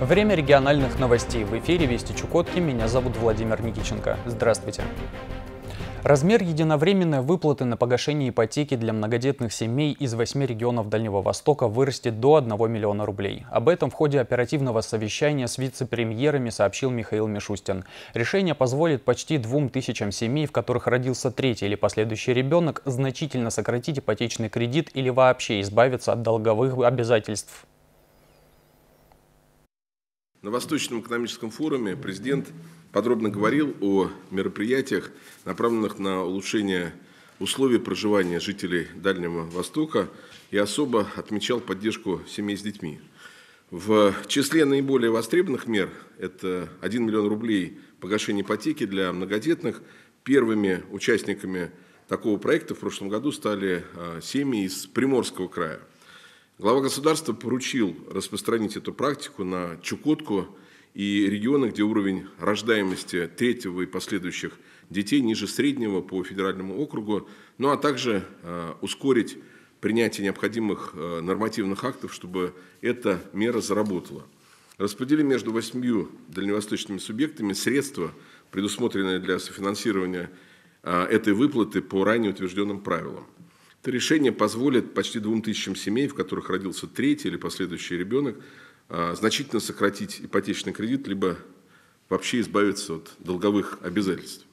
Время региональных новостей. В эфире Вести Чукотки. Меня зовут Владимир Никиченко. Здравствуйте. Размер единовременной выплаты на погашение ипотеки для многодетных семей из восьми регионов Дальнего Востока вырастет до 1 миллиона рублей. Об этом в ходе оперативного совещания с вице-премьерами сообщил Михаил Мишустин. Решение позволит почти двум тысячам семей, в которых родился третий или последующий ребенок, значительно сократить ипотечный кредит или вообще избавиться от долговых обязательств. На Восточном экономическом форуме президент подробно говорил о мероприятиях, направленных на улучшение условий проживания жителей Дальнего Востока и особо отмечал поддержку семей с детьми. В числе наиболее востребованных мер – это 1 миллион рублей погашения ипотеки для многодетных. Первыми участниками такого проекта в прошлом году стали а, семьи из Приморского края. Глава государства поручил распространить эту практику на Чукотку и регионы, где уровень рождаемости третьего и последующих детей ниже среднего по федеральному округу, ну а также э, ускорить принятие необходимых э, нормативных актов, чтобы эта мера заработала. Распределили между восьмью дальневосточными субъектами средства, предусмотренные для софинансирования э, этой выплаты по ранее утвержденным правилам. Это решение позволит почти двум тысячам семей, в которых родился третий или последующий ребенок, а, значительно сократить ипотечный кредит, либо вообще избавиться от долговых обязательств.